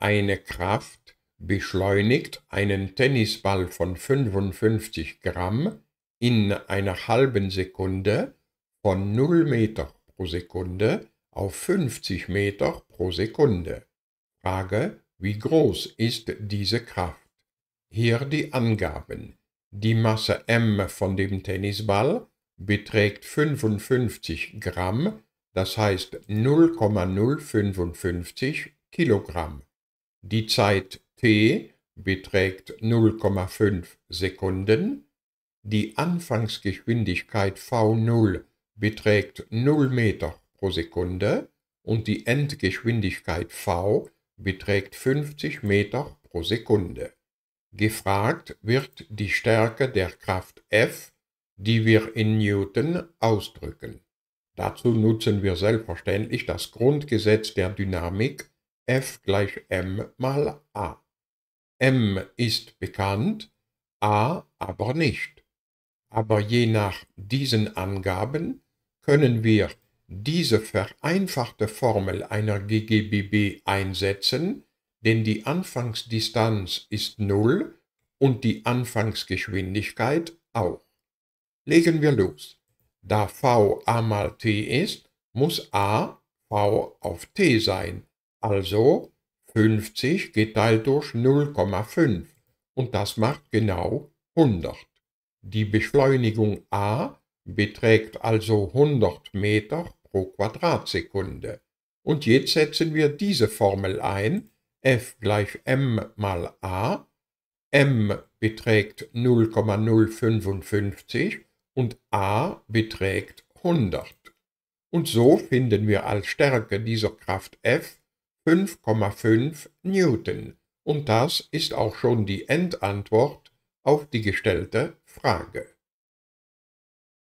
Eine Kraft beschleunigt einen Tennisball von 55 Gramm in einer halben Sekunde von 0 Meter pro Sekunde auf 50 Meter pro Sekunde. Frage, wie groß ist diese Kraft? Hier die Angaben. Die Masse m von dem Tennisball beträgt 55 Gramm, das heißt 0,055 Kilogramm. Die Zeit t beträgt 0,5 Sekunden, die Anfangsgeschwindigkeit v0 beträgt 0 Meter pro Sekunde und die Endgeschwindigkeit v beträgt 50 Meter pro Sekunde. Gefragt wird die Stärke der Kraft F, die wir in Newton ausdrücken. Dazu nutzen wir selbstverständlich das Grundgesetz der Dynamik f gleich m mal a. m ist bekannt, a aber nicht. Aber je nach diesen Angaben können wir diese vereinfachte Formel einer GGBB einsetzen, denn die Anfangsdistanz ist 0 und die Anfangsgeschwindigkeit auch. Legen wir los. Da v a mal t ist, muss a v auf t sein, also 50 geteilt durch 0,5 und das macht genau 100. Die Beschleunigung a beträgt also 100 Meter pro Quadratsekunde. Und jetzt setzen wir diese Formel ein, f gleich m mal a, m beträgt 0,055 und a beträgt 100. Und so finden wir als Stärke dieser Kraft f 5,5 Newton. Und das ist auch schon die Endantwort auf die gestellte Frage.